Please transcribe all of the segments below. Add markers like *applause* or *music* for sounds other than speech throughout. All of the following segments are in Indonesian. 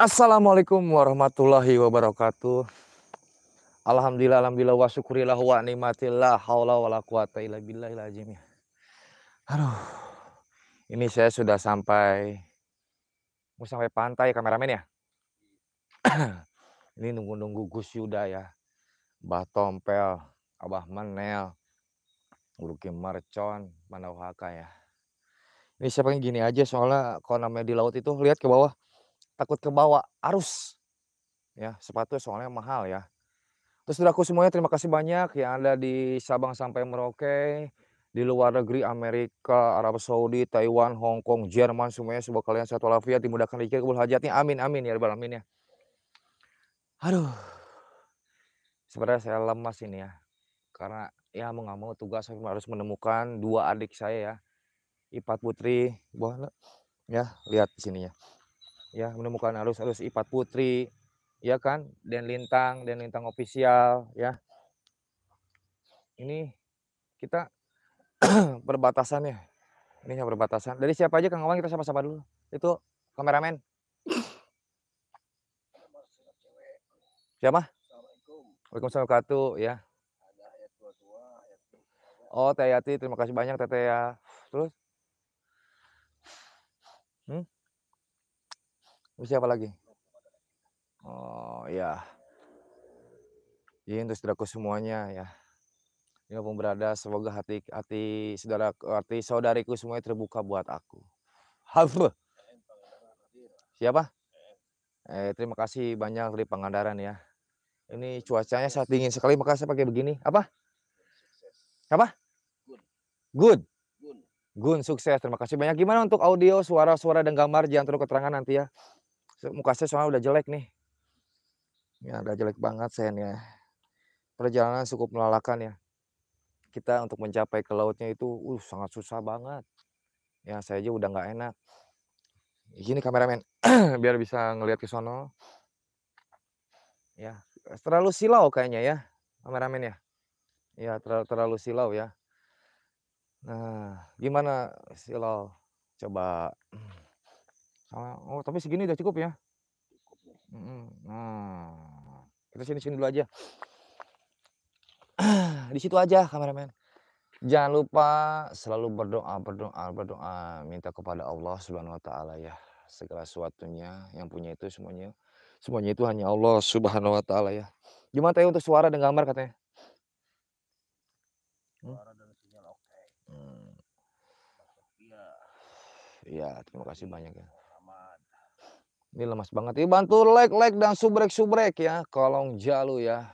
Assalamualaikum warahmatullahi wabarakatuh. Alhamdulillah alhamdulillah wa syukurillah wa nikmatillah haula wala quwata illa billahil azim. Aduh. Ini saya sudah sampai mau sampai pantai kameramen ya. *clears throat* ini nunggu-nunggu Gus Yuda ya. Bah Tompel, Abah Menel, Luki mercon, Manawaka ya. Ini siapa yang gini aja soalnya kalau namanya di laut itu lihat ke bawah takut kebawa arus ya sepatu soalnya mahal ya terus aku semuanya terima kasih banyak yang ada di Sabang sampai Merauke di luar negeri Amerika, Arab Saudi, Taiwan, Hong Kong, Jerman semuanya semua kalian satu lafia dimudahkan rezeki kabul hajatnya. Amin amin ya rabbal amin ya. Aduh. Sebenarnya saya lemas ini ya. Karena ya mau nggak mau tugas saya harus menemukan dua adik saya ya. Ipat Putri, buah ya lihat di sini ya ya menemukan alus-alus Ipat Putri, ya kan, dan Lintang, dan Lintang ofisial, ya. Ini kita *clears throat* perbatasan ya ini yang perbatasan. Dari siapa aja Kang Awang kita sama-sama dulu. Itu kameramen. Siapa? Waalaikumsalam Katu, ya. Oh, Teh Yati, terima kasih banyak ya. Terus? Hmm? Terus siapa lagi? Oh ya. Ini iya, untuk saudaraku semuanya ya. Ya pun berada, semoga hati hati saudara hati saudariku semuanya terbuka buat aku. Halo. Siapa? Eh, terima kasih banyak dari Pangandaran ya. Ini cuacanya sangat dingin sekali, maka saya pakai begini. Apa? Apa? Good. Gun sukses. Terima kasih banyak. Gimana untuk audio, suara-suara dan gambar? Jangan terlalu keterangan nanti ya. Muka saya soalnya udah jelek nih. Ya udah jelek banget saya ya Perjalanan cukup melalakan ya. Kita untuk mencapai ke lautnya itu uh, sangat susah banget. Ya saya aja udah nggak enak. Gini kameramen, *clears throat* biar bisa ngelihat ke sono. Ya, terlalu silau kayaknya ya, kameramen ya. Ya, terlalu, terlalu silau ya. Nah, gimana silau? Coba hmm. Sama, oh tapi segini udah cukup ya? ya. Nah, kita sini-sini dulu aja. *clears throat* Di situ aja kameramen. Jangan lupa selalu berdoa, berdoa, berdoa, minta kepada Allah Subhanahu wa taala ya. Segala sesuatunya yang punya itu semuanya semuanya itu hanya Allah Subhanahu wa taala ya. Gimana tadi untuk suara dan gambar katanya? Hmm? Suara dan sinyal oke. Hmm. Iya Hmm. terima kasih banyak ya. Ini lemas banget. Ini bantu like, like dan subrek, subrek ya. Kolong jalu ya.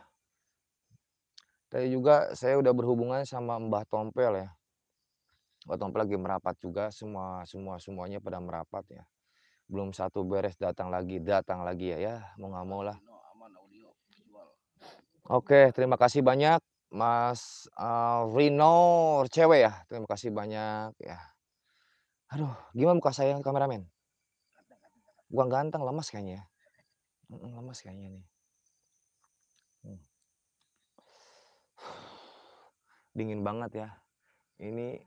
Tadi juga saya udah berhubungan sama Mbah Tompel ya. Mbah Tompel lagi merapat juga. Semua semua semuanya pada merapat ya. Belum satu beres datang lagi, datang lagi ya. Ya mau nggak mau lah. Oke, terima kasih banyak Mas uh, Rino cewek ya. Terima kasih banyak ya. Aduh, gimana muka saya kameramen? Bukan ganteng, lemas kayaknya. Ya. Lemas kayaknya nih. Hmm. Dingin banget ya. Ini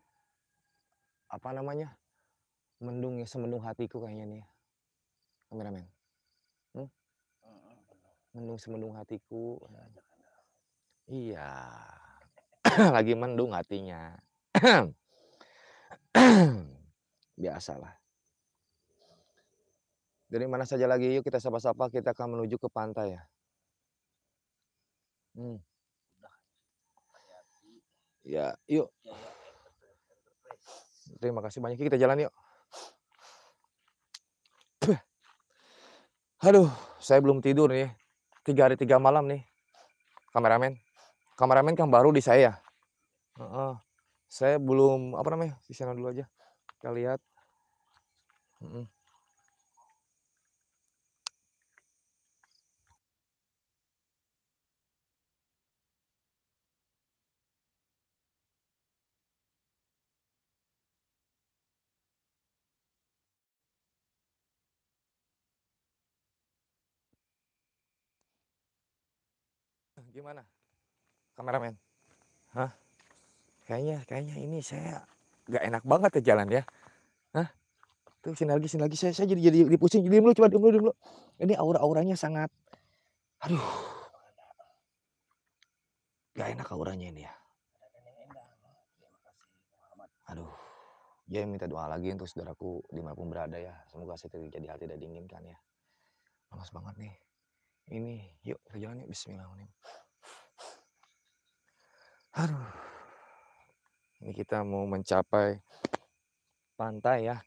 apa namanya? Mendung ya, semendung hatiku kayaknya nih. Kameramen. Hmm? Mendung semendung hatiku. Iya. *clears throat* Lagi mendung hatinya. *clears throat* Biasalah. Dari mana saja lagi yuk kita sapa-sapa kita akan menuju ke pantai ya. Hmm. Ya, yuk. Terima kasih banyak kita jalan yuk. Aduh, saya belum tidur nih. Tiga hari tiga malam nih. Kameramen. Kameramen kan baru di saya. Uh -uh. Saya belum, apa namanya, di sana dulu aja. Kita lihat. Uh -uh. Gimana? Kameramen. Hah? Kayaknya kayaknya ini saya nggak enak banget ya jalan ya. Hah? Tuh sinergi sinergi saya saya jadi jadi dipusing jadi dulu coba dulu dulu. Ini aura-auranya sangat aduh. Gak enak auranya ini ya. Aduh. Ya minta doa lagi untuk saudaraku dimanapun berada ya. Semoga saya tidak jadi hal tidak diinginkan ya. Panas banget nih. Ini yuk kita jalan yuk. Bismillahirrahmanirrahim. Aduh. Ini kita mau mencapai pantai ya.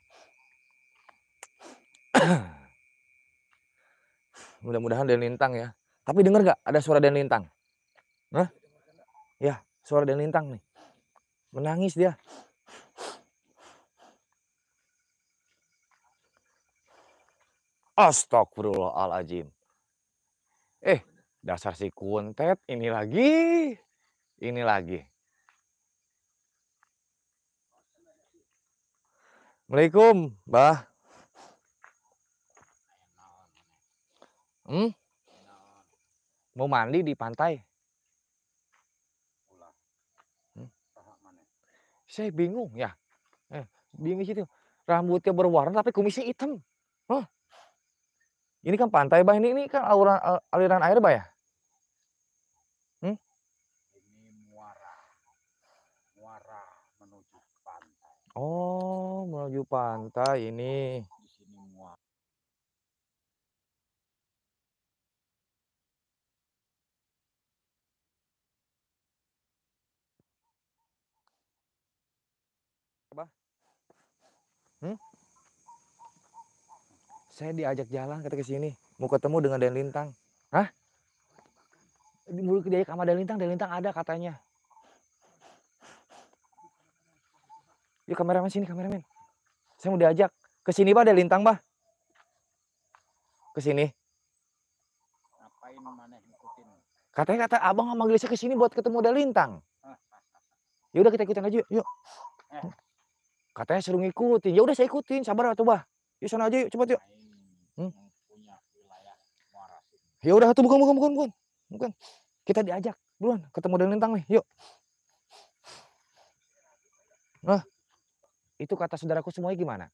*clears throat* Mudah-mudahan dan lintang ya. Tapi dengar gak ada suara dan lintang? Hah? Ya, suara dan lintang nih. Menangis dia. Astagfirullahaladzim. Eh, dasar si kuntet ini lagi ini lagi. Assalamualaikum, Mbah. Hmm? Mau mandi di pantai? Hmm? Saya bingung ya. Eh, bingung situ. Rambutnya berwarna tapi kumisnya hitam. Huh? Ini kan pantai, Bah. Ini ini kan aliran eh, aliran air, Bah ya? Oh, menuju pantai ini. Di sini Apa? Hmm? Saya diajak jalan kata ke sini, mau ketemu dengan Den Lintang. Hah? Mulut diajak sama Den Lintang, Den Lintang ada katanya. Yuk kameramen sini, kameramen. Saya mau diajak. Ke sini, Pak, ada lintang, Pak. Ke sini. Katanya kata Abang sama Gelisnya ke sini buat ketemu ada lintang. *laughs* Ya udah kita ikutin aja, yuk. yuk. Eh. Katanya suruh ngikutin. Ya udah saya ikutin, sabar atuh, Bah. Yuk sana aja, yuk cepat yuk. Hmm? Ya udah tuh bukan bukan bukan bukan. Bukan. Kita diajak duluan ketemu dengan lintang nih, yuk. Nah. Itu kata saudaraku semuanya gimana?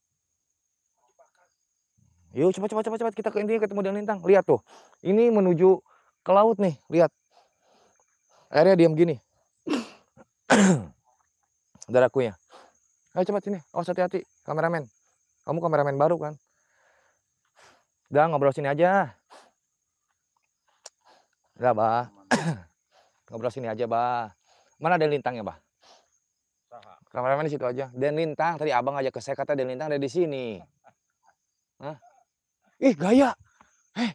Yuk cepat cepat cepat cepat kita ke intinya ketemu dengan lintang. Lihat tuh. Ini menuju ke laut nih, lihat. Airnya diam gini. *clears throat* Saudaraku ya. Ayo cepat sini. Oh hati-hati, kameramen. Kamu kameramen baru kan? Udah ngobrol sini aja. Udah, Bah. *clears throat* ngobrol sini aja, Bah. Mana ada lintangnya, Bah? Kameramen di situ aja. Dan Lintang tadi abang aja ke saya kata Dan Lintang ada di sini. Hah? Ih gaya. Eh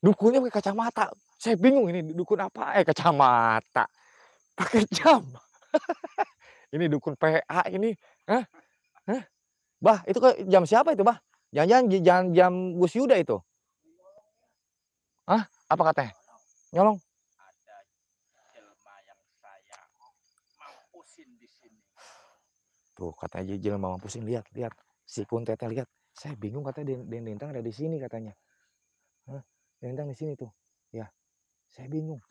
dukunnya pakai kacamata. Saya bingung ini dukun apa? Eh kacamata. Pakai jam. *laughs* ini dukun PA ini. Hah? Hah? Bah, itu ke jam siapa itu, Bah? Jangan-jangan jam, jam Gus Yuda itu. Hah? Apa katanya? Nyolong. Tuh gitu. katanya Jijil mama pusing lihat lihat si Kuntete lihat. Saya bingung katanya Den Lintang ada di sini katanya. Hah? Den di sini tuh. Ya. Saya bingung.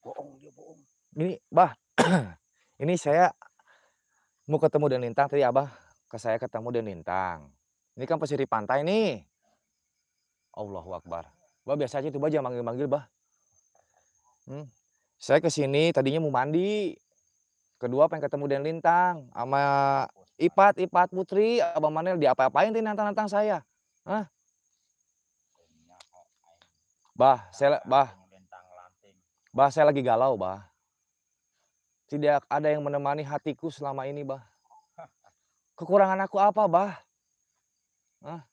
Bohong dia bohong. Ini bah. *clears throat* ini saya mau ketemu Den Lintang tadi Abah ke saya ketemu Den Lintang. Ini kan pesiri pantai nih. Allahu Akbar. Bah biasa aja tuh bah jangan manggil-manggil bah. Hmm. Saya kesini tadinya mau mandi kedua pengen ketemu Den Lintang sama Ipat Ipat Putri Abang Manel apa apain tuh nantang-nantang saya Hah? Oh, bah, saya bah. Bah, saya lagi galau, bah. Tidak ada yang menemani hatiku selama ini, bah. *laughs* Kekurangan aku apa, bah? Hah?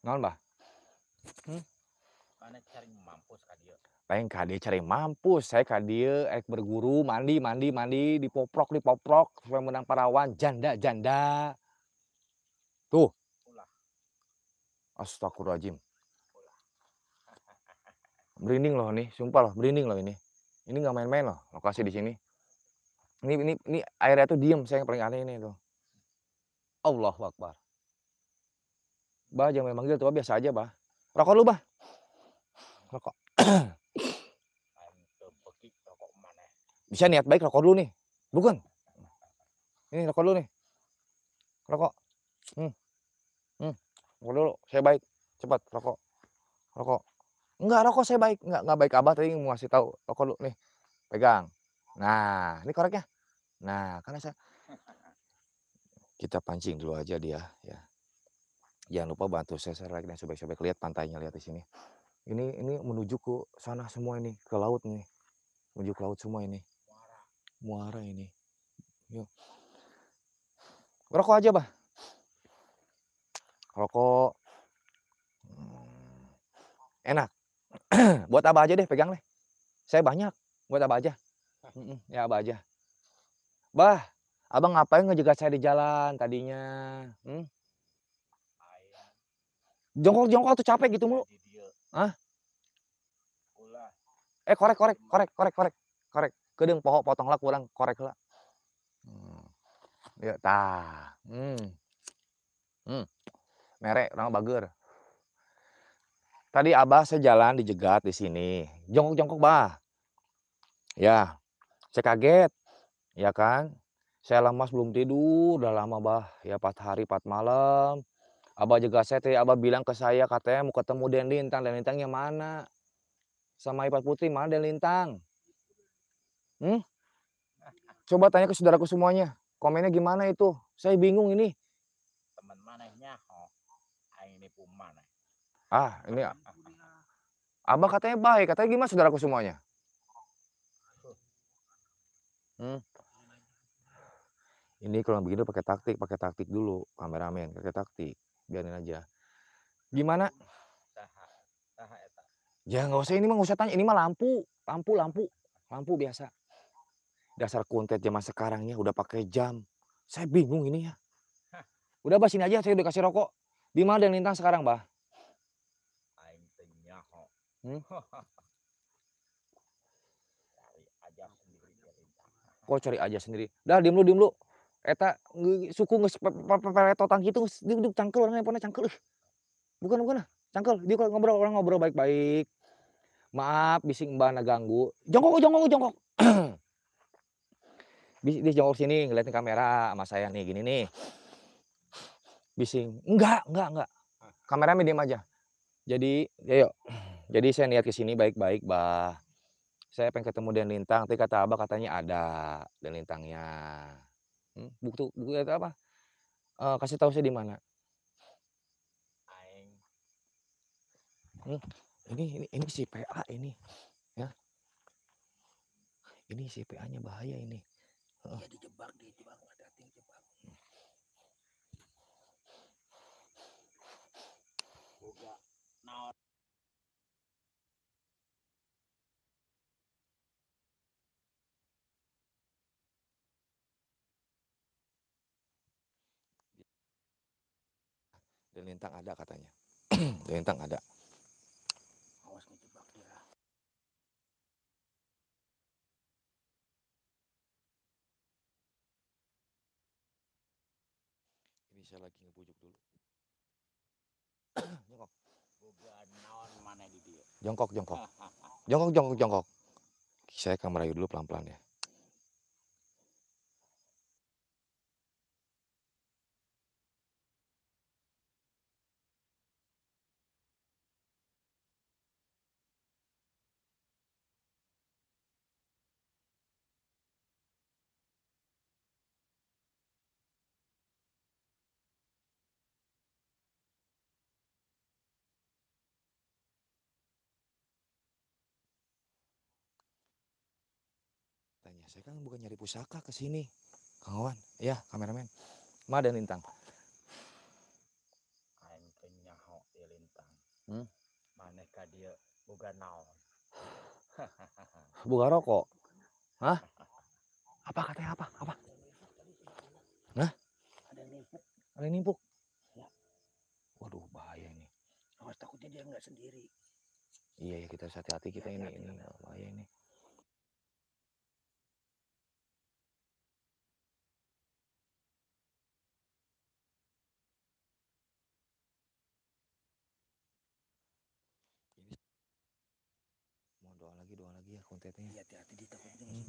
Non, ya? ya. bah? Hmm? Mana cari mampus kak dieu. Peng kak cari mampus, saya kak dieu ek eh, berguru mandi mandi mandi di poprok, di poprok, supaya menang parawan janda janda. Tuh. Astagfirullah. Astagfirullahaladzim. *laughs* Merinding loh nih, sumpah loh, merinding loh ini. Ini nggak main-main loh lokasi di sini. Ini ini ini airnya tuh diem, saya yang paling aneh ini tuh. Allah Akbar. Bah jangan memanggil tuh, biasa aja bah. Rokok lu bah rokok bisa niat baik rokok dulu nih bukan ini rokok dulu nih rokok hmm. Hmm. rokok dulu saya baik cepat rokok rokok enggak rokok saya baik enggak enggak baik abah tadi mau ngasih tahu rokok dulu nih pegang nah ini koreknya nah karena saya kita pancing dulu aja dia ya jangan lupa bantu saya share like dan sobek-sobek lihat pantainya lihat di sini ini ini menuju ke sana semua ini ke laut nih menuju ke laut semua ini muara ini yuk rokok aja bah rokok hmm. enak *clears throat* buat apa aja deh pegang deh saya banyak buat apa aja *laughs* ya apa aja bah abang ngapain ngejaga saya di jalan tadinya hmm? jongkok jongkok tuh capek gitu mulu Hah? Ulah. Eh korek korek korek korek korek korek. Kedeng pohon potong lah kurang korek lah. Hmm. Ya tah. Hmm. Hmm. Merek orang bager. Tadi Abah saya jalan di di sini. Jongkok-jongkok bah. Ya. Saya kaget. Ya kan? Saya lemas belum tidur, udah lama bah. Ya 4 hari 4 malam. Abah jaga saya teh Abah bilang ke saya katanya mau ketemu Den Lintang. Den Lintang yang mana? Sama Ipat Putri mana Den Lintang? Hmm? Coba tanya ke saudaraku semuanya. Komennya gimana itu? Saya bingung ini. Teman mana nyaho? Oh, ini pun mana? Ah, ini Abah katanya baik, katanya gimana saudaraku semuanya? Hmm. Ini kalau begini pakai taktik, pakai taktik dulu, kameramen, pakai taktik biarin aja nah, gimana ya, ya nggak usah ini mah usah tanya ini mah lampu lampu lampu lampu biasa dasar kuntet zaman sekarang ya udah pakai jam saya bingung ini ya *laughs* udah bah sini aja saya udah kasih rokok di mana dan lintang sekarang bah hmm? Kok *laughs* oh, cari aja sendiri. Dah, diem lu, diem lu eta suku nges peletotang gitu dia duduk cangkel orang handphone cangkel bukan bukan cangkel dia kalau ngobrol orang ngobrol baik-baik maaf bising mbak ganggu jongkok jongkok jongkok *clears throat* bis di jongkok sini ngeliatin kamera sama saya nih gini nih bising enggak enggak enggak kamera medium aja jadi ayo jadi saya niat ke sini baik-baik bah saya pengen ketemu dengan lintang tapi kata abah katanya ada dan lintangnya buku hmm, buku itu apa? uh, kasih tahu saya di mana. Hmm, ini ini ini si PA ini, ya. Ini si PA-nya bahaya ini. Heeh. Dia dijebak, dijebak. Lintang ada katanya. *clears throat* Lintang ada. Ini saya lagi ngebujuk dulu. *coughs* jongkok. mana di dia. Jongkok, jongkok. *laughs* jongkok, jongkok, jongkok. Saya akan merayu dulu pelan-pelan ya. ya saya kan bukan nyari pusaka ke sini Kang Wan. ya kameramen Ma dan Lintang aing penyaho di Lintang hmm? maneh ka dia naon *laughs* boga rokok hah *laughs* apa katanya apa apa nah ada yang nimpuk ada yang nimpuk ya. waduh bahaya ini awas takutnya dia nggak sendiri iya ya kita hati-hati kita ya, ini hati -hati. ini bahaya ini lagi dua lagi ya kontennya iya, hati-hati di takutnya hmm.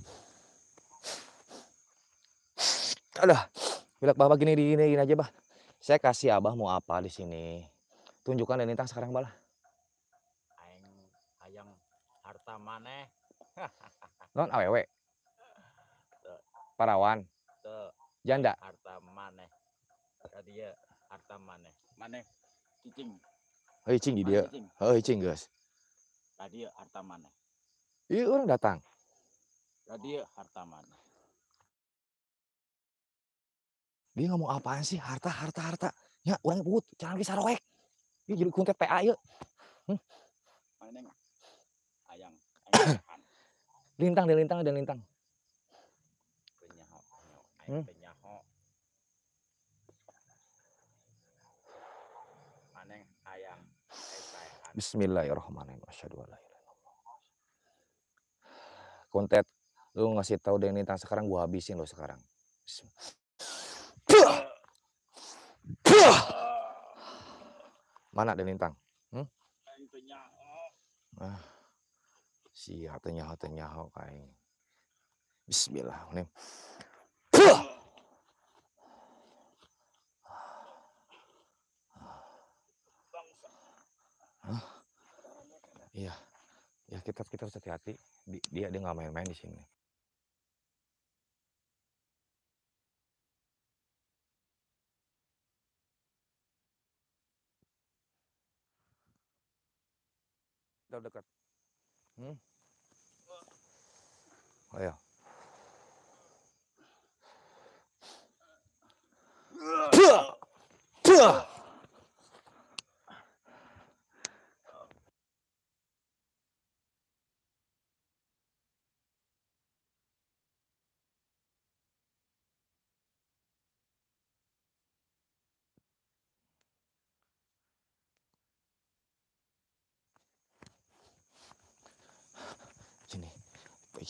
aduh bilang bapak gini gini, gini aja bah saya kasih abah mau apa di sini tunjukkan dan lintang sekarang bala. ayang ayang harta maneh *laughs* non awewe parawan Tuh. janda harta maneh tadi ya harta maneh maneh cicing hei cing di dia hei cing guys tadi harta maneh Iya orang datang. Jadi harta mana? Dia ngomong apaan sih? Harta, harta, harta. Ya, orang buat jangan bisa roek. Dia jadi kuntet PA ya. Hmm. Mana ayang *clears throat* lintang, dia lintang, dia lintang. Penyaho. Penyaho. Hmm. Bismillahirrahmanirrahim. Asyhadu an Kuntet, lu ngasih tahu Denny tentang sekarang gua habisin lo sekarang. Mana Denintang? Hmm? Ah, si hatenya hatenya kayak Bismillah. Iya, ya kita kita harus hati-hati dia dia nggak main-main di sini udah dekat hmm? oh ya Tuh! Tuh!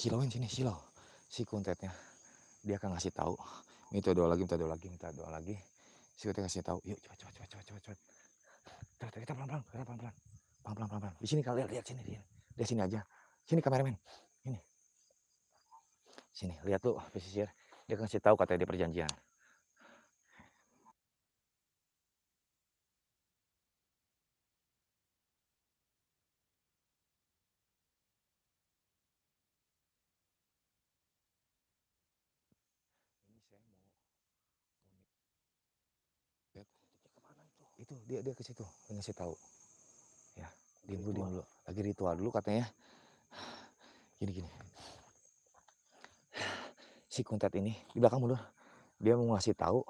hilauin sini hilau si kuntetnya dia akan ngasih tahu minta doa lagi minta doa lagi minta doa lagi si kuntet kasih tahu yuk cepat cepat cepat cepat cepat cepat kita, kita pelan pelan kita pelan pelan pelan pelan pelan pelan di sini kalian lihat sini lihat di sini aja sini kameramen ini sini lihat tuh pesisir dia kasih tahu katanya di perjanjian itu dia dia ke situ ngasih tahu ya diem dulu diem dulu lagi ritual dulu katanya gini gini si kuntet ini di belakang mundur dia mau ngasih tahu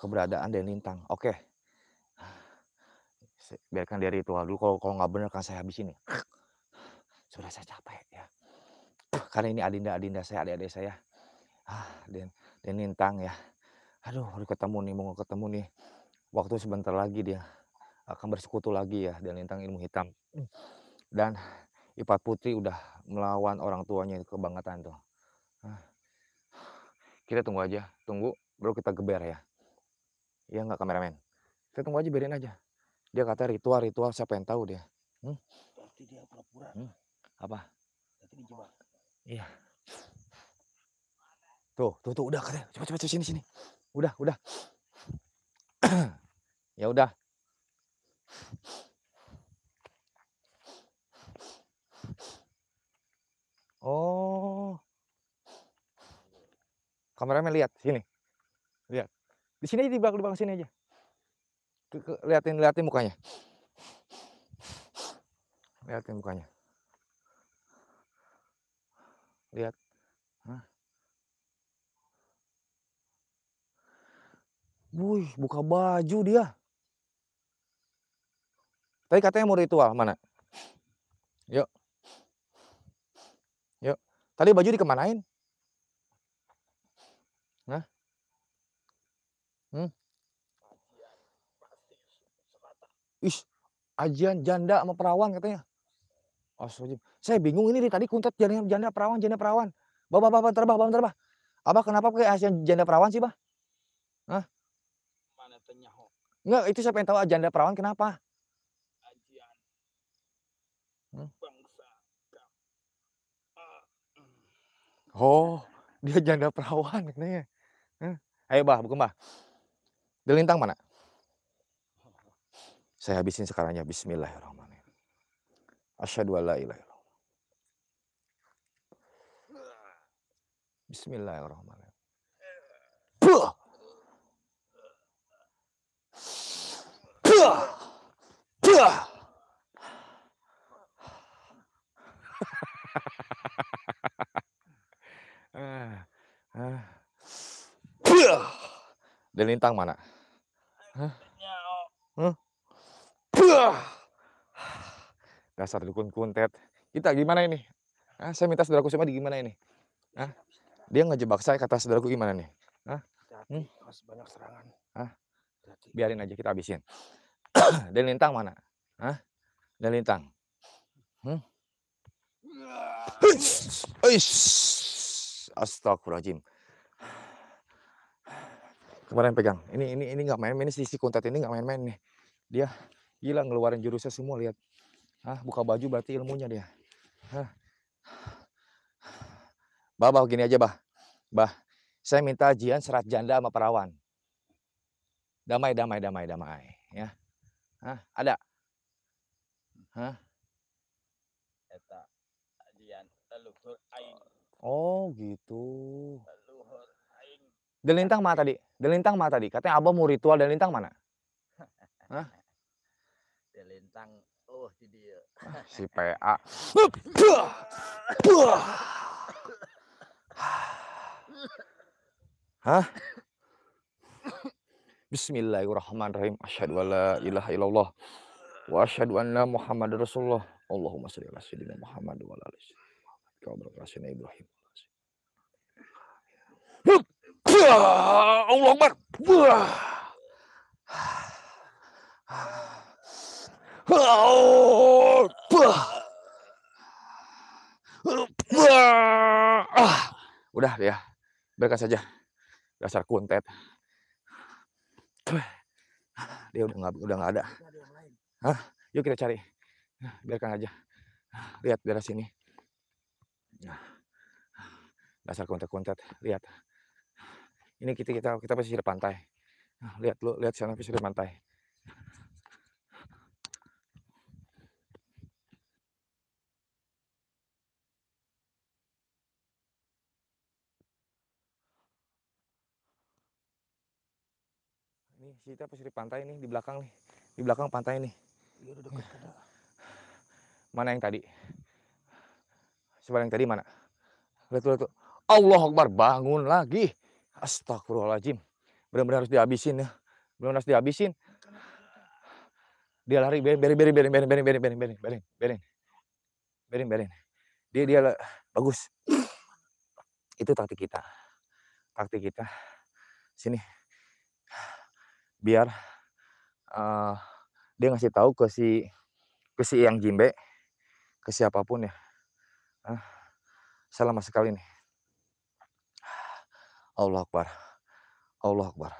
keberadaan dan lintang oke biarkan dia ritual dulu kalau kalau nggak bener kan saya habis ini ya. sudah saya capek ya karena ini adinda adinda saya adik-adik saya ah dan dan lintang ya aduh mau ketemu nih mau ketemu nih waktu sebentar lagi dia akan bersekutu lagi ya dan lintang ilmu hitam hmm. dan Ipat Putri udah melawan orang tuanya kebangetan tuh ah, kita tunggu aja tunggu baru kita geber ya ya nggak kameramen kita tunggu aja biarin aja dia kata ritual ritual siapa yang tahu dia hmm? berarti dia pura-pura hmm? apa iya tuh tuh tuh udah cepat cepat cepat sini sini udah udah *clears throat* ya udah oh kameramen lihat sini lihat di sini aja di belakang, di belakang sini aja liatin lihatin mukanya lihatin mukanya lihat Wih, buka baju dia. Tapi katanya mau ritual, mana? Yuk. Yuk. Tadi baju dikemanain? Nah. Hmm. Ih, ajian janda sama perawan katanya. oh Astagfirullah. Saya bingung ini tadi kuntet janda janda perawan, janda perawan. Bapak bapak terbah, bapak terbah. apa kenapa pakai ajian janda perawan sih, Bah? Hah? Mana Enggak, itu saya pengen tahu janda perawan kenapa? Oh, *laughs* dia janda perawan katanya. Hmm. Ayo bah, bukan bah. Delintang mana? Saya habisin sekarangnya. Bismillahirrahmanirrahim. Asyhadu alla ilaha Bismillahirrahmanirrahim. Ah. Dari lintang mana? Hah? Huh? Dasar dukun kuntet. Kita gimana ini? Hah? Saya minta saudaraku di gimana ini? Hah? Dia ngejebak saya kata saudaraku gimana nih? Hah? Hmm? banyak serangan. Hah? Biarin aja kita habisin. *coughs* Dan lintang mana? Hah? Dan lintang. Hmm? Astagfirullahaladzim kemarin pegang. Ini ini ini nggak main-main sisi kuntet ini nggak main-main nih. Dia gila ngeluarin jurusnya semua lihat. Ah, buka baju berarti ilmunya dia. Hah. Bah, bah, gini aja, bah. Bah, saya minta ajian serat janda sama perawan. Damai, damai, damai, damai. Ya. Hah, ada? Hah? Eta ajian leluhur aing. Oh, gitu. Leluhur aing. Delintang mah tadi? Delintang mana tadi? Katanya abah mau ritual Delintang mana? *laughs* Delintang, oh di dia. Ah, si PA. Hah? Bismillahirrahmanirrahim. Asyhadu an la ilaha illallah wa asyhadu anna Muhammadar Rasulullah. Allahumma shalli ala sayyidina Muhammad wa ala Kau berkasih Ibrahim. Allah Akbar. Wah. Oh, ah, udah ya, berkas saja. Dasar kuntet. Dia udah nggak udah nggak ada. Hah? Yuk kita cari. Biarkan aja. Lihat daerah sini. Dasar kuntet-kuntet. Lihat ini kita kita kita pesisir pantai nah, lihat lu lihat sana pesisir pantai ini kita pesisir pantai nih di belakang nih di belakang pantai iya, nih mana yang tadi coba yang tadi mana lihat lihat Allah Akbar bangun lagi Astagfirullahaladzim. Benar-benar harus dihabisin ya. Benar-benar harus dihabisin. Dia lari, bering, bering, bering, bering, bering, bering, bering, bering, bering, bering, bering, bering, bering. Dia, dia, bagus. Itu taktik kita. Taktik kita. Sini. Biar uh, dia ngasih tahu ke si ke si yang jimbe ke siapapun ya. Uh, ah, saya lama sekali nih. Allah Akbar. Allah Akbar.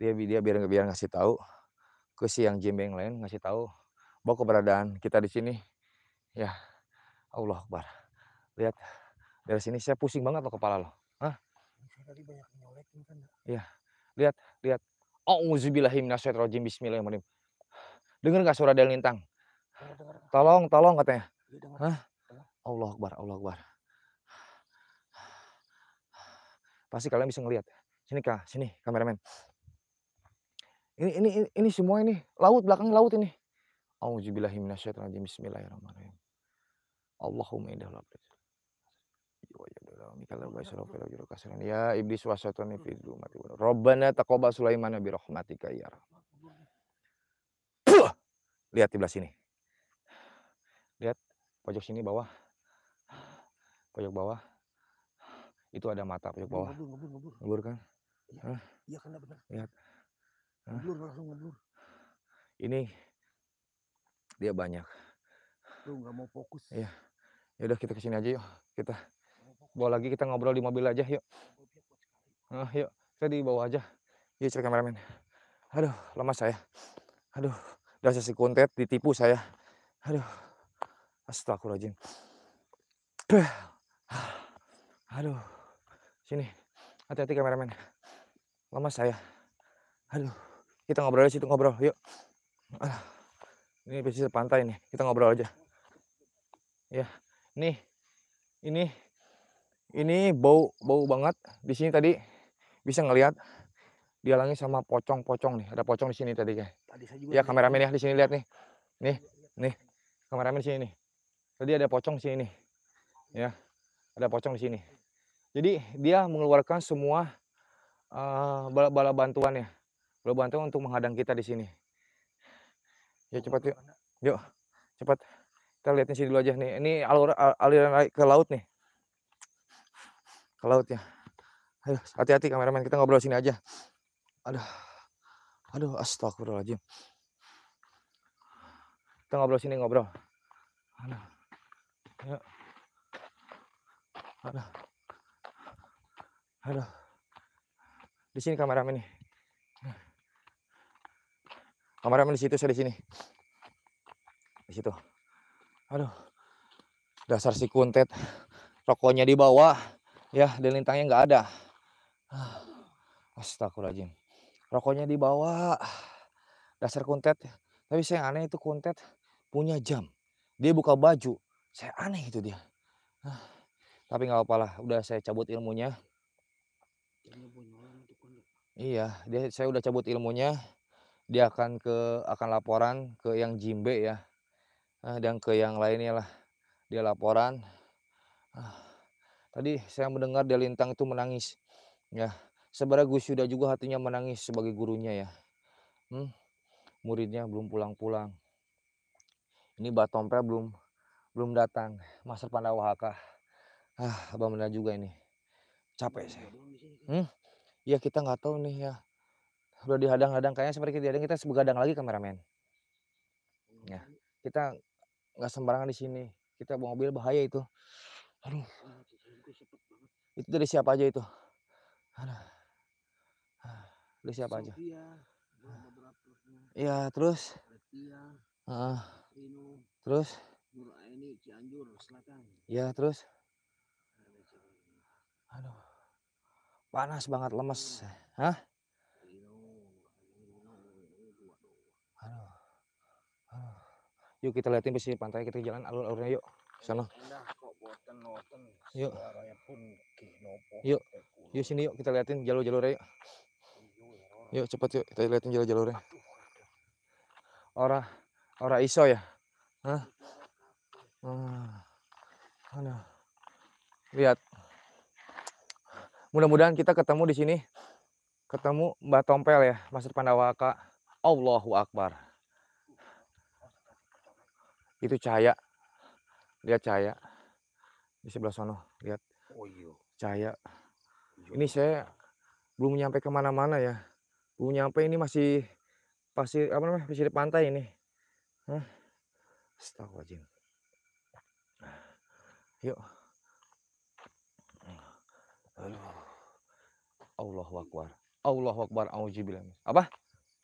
Dia dia biar biar ngasih tahu ke si yang jembeng lain ngasih tahu bahwa keberadaan kita di sini ya Allah Akbar. Lihat dari sini saya pusing banget loh kepala loh. Hah? Tadi banyak nyolek kan. Iya. Lihat, lihat. Auzubillahi minasyaitonirrajim. Bismillahirrahmanirrahim. Dengar nggak suara dari lintang? Tolong, tolong katanya. Iya, Hah? Allah Akbar, Allah Akbar. pasti kalian bisa ngelihat. Sini kak, sini kameramen. Ini ini ini semua ini laut belakang laut ini. Auzubillahi Bismillahirrahmanirrahim. Allahumma indah ya, ya iblis wasatoni fi dhulumati Rabbana taqabbal Sulaiman bi rahmatika ya Lihat di belah sini. Lihat pojok sini bawah. Pojok bawah itu ada mata pojok bawah ngebur ngebur ngebur, ngeblur kan iya, ah. iya kan benar lihat ah. ngeblur langsung ngeblur ini dia banyak lu nggak mau fokus iya ya udah kita kesini aja yuk kita bawa lagi kita ngobrol di mobil aja yuk ah, yuk kita di bawah aja yuk cek kameramen aduh lemas saya aduh udah sesi kontet ditipu saya aduh astagfirullahaladzim *sniffs* aduh Sini, hati-hati kameramen. Lama saya. Aduh, kita ngobrol aja situ ngobrol. Yuk. Aduh. Ini pesisir pantai nih, kita ngobrol aja. Ya, nih, ini, ini bau bau banget. Di sini tadi bisa ngelihat dialangi sama pocong-pocong nih. Ada pocong di sini tadi kayak. Tadi saya juga ya kameramen ya di sini lihat nih. Nih, nih. Kameramen sini nih. Tadi ada pocong sini nih. Ya. Ada pocong di sini. Jadi dia mengeluarkan semua uh, eh, bala bala ya, bala bantuan untuk menghadang kita di sini. Ya cepat yuk, yuk cepat. Kita lihat sini dulu aja nih. Ini alur aliran ke laut nih, ke laut ya. Ayo hati-hati kameramen kita ngobrol sini aja. Aduh, aduh astagfirullahaladzim. Kita ngobrol sini ngobrol. Aduh, yuk. Aduh. Aduh. Di sini kameramen nih. Kameramen di situ, saya di sini. Di situ. Aduh. Dasar si kuntet. Rokoknya bawah Ya, lintangnya nggak ada. Ah. Astagfirullahaladzim. Rokoknya bawah. Dasar kuntet. Tapi saya aneh itu kuntet punya jam. Dia buka baju. Saya aneh itu dia. Ah. Tapi nggak apa-apa lah. Udah saya cabut ilmunya. Iya, dia saya udah cabut ilmunya. Dia akan ke akan laporan ke yang Jimbe ya. Eh, dan ke yang lainnya lah. Dia laporan. Ah, tadi saya mendengar dia lintang itu menangis. Ya, sebenarnya Gus sudah juga hatinya menangis sebagai gurunya ya. Hmm, muridnya belum pulang-pulang. Ini Batompe belum belum datang. Master Haka. Ah, Abang benar juga ini capek sih. hmm? ya kita nggak tahu nih ya udah dihadang-hadang kayaknya seperti dihadang ya. kita sebegadang lagi kameramen ya iya. kita nggak sembarangan di sini kita bawa mobil bahaya itu aduh iya, itu dari siapa aja itu aduh. Ah, dari siapa aja ah. Iya terus uh, terus Iya terus aduh panas banget lemes hah yuk kita liatin di pantai kita jalan alur-alurnya yuk sana yuk yuk yuk sini yuk kita liatin jalur-jalurnya yuk iya, iya, iya. yuk cepat yuk kita liatin jalur-jalurnya ora ora iso ya hah hmm. lihat mudah-mudahan kita ketemu di sini ketemu Mbak Tompel ya Pandawa Kak Allahu Akbar itu cahaya lihat cahaya di sebelah sana lihat oh, iya. cahaya iya. ini saya belum nyampe kemana-mana ya belum nyampe ini masih pasir apa namanya pasir pantai ini Hah? Astagfirullahaladzim yuk Allah Wakbar, Allah Wakbar, Akbar. bilang. Apa?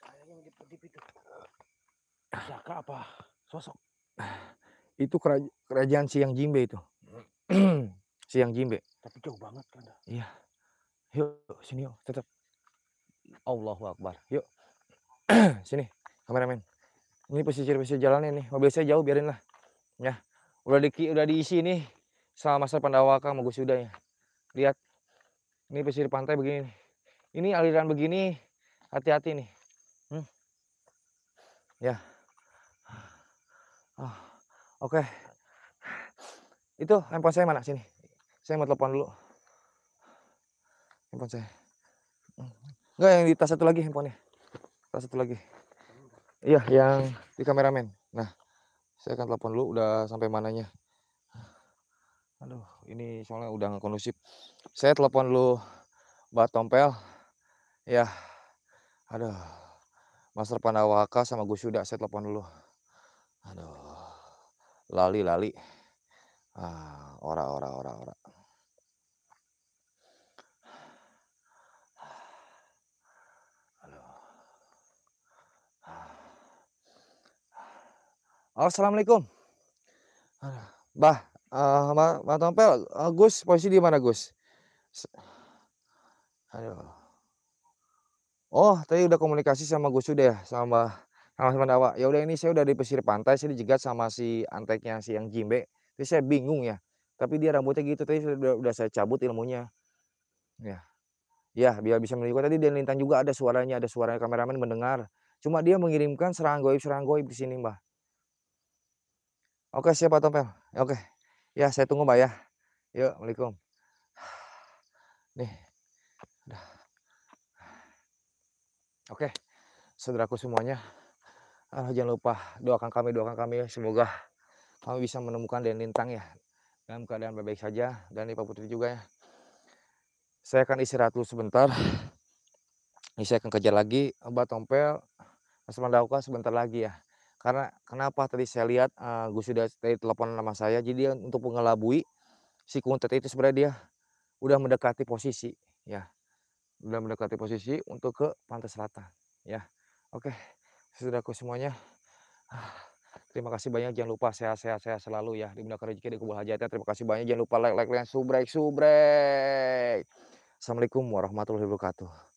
Kayaknya itu. Saka apa? Sosok. Itu keraj kerajaan Siang Jimbe itu. Hmm. *clears throat* Siang Jimbe. Tapi jauh banget kan. Iya. Yuk, sini yuk, tetap. Allah Wakbar. Yuk. *clears throat* sini, kameramen. Ini pesisir-pesisir jalannya nih. Mobil saya jauh biarin lah. Ya. Udah di udah diisi nih sama masa Pandawaka sama sudah ya. Lihat ini pesisir pantai begini. Ini aliran begini, hati-hati nih. Hmm. Ya. Oh, Oke. Okay. Itu handphone saya mana? Sini. Saya mau telepon dulu. Handphone saya. Hmm. Enggak, yang di tas satu lagi handphonenya. Tas satu lagi. Iya, yang di kameramen. Nah, saya akan telepon dulu udah sampai mananya aduh ini soalnya udah nggak kondusif saya telepon dulu Mbak Tompel ya aduh Master Pandawaka sama Gus Yuda saya telepon dulu aduh lali lali ah ora ora ora ora ah. Ah. Assalamualaikum. Bah, uh, eh, mbak Tompel, uh, Gus posisi di mana Gus? Aduh. Oh, tadi udah komunikasi sama Gus sudah ya, sama sama Mas Mandawa. Ya udah ini saya udah di pesisir pantai, saya dijegat sama si anteknya si yang Jimbe. Terus saya bingung ya. Tapi dia rambutnya gitu tadi sudah udah saya cabut ilmunya. Ya. Ya, biar bisa melihat tadi dia lintang juga ada suaranya, ada suara kameramen mendengar. Cuma dia mengirimkan serangan goib serangan goib di sini, mbak. Oke, siapa Tompel? Ya, oke. Ya, saya tunggu Mbak ya. Yuk, Assalamualaikum. Nih. Oke, saudaraku semuanya. Uh, jangan lupa doakan kami, doakan kami Semoga kami bisa menemukan dan Lintang ya. Dalam keadaan baik-baik saja. Dan ibu Putri juga ya. Saya akan istirahat dulu sebentar. Ini saya akan kerja lagi. Mbak tompel. Mas Mandauka sebentar lagi ya. Karena kenapa tadi saya lihat uh, Gus sudah tadi telepon nama saya. Jadi untuk mengelabui si kuntet itu sebenarnya dia udah mendekati posisi ya. Udah mendekati posisi untuk ke pantai selatan ya. Oke, sudah aku semuanya. Ah, terima kasih banyak. Jangan lupa sehat-sehat sehat selalu ya. di Dimudahkan rezeki dikubur hajatnya. Terima kasih banyak. Jangan lupa like like like subrek subrek. Assalamualaikum warahmatullahi wabarakatuh.